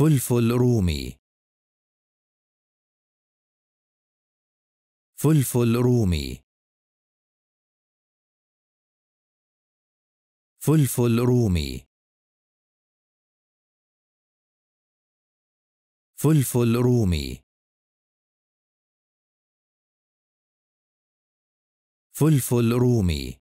فلفل رومي فلفل رومي فلفل رومي فلفل رومي فلفل رومي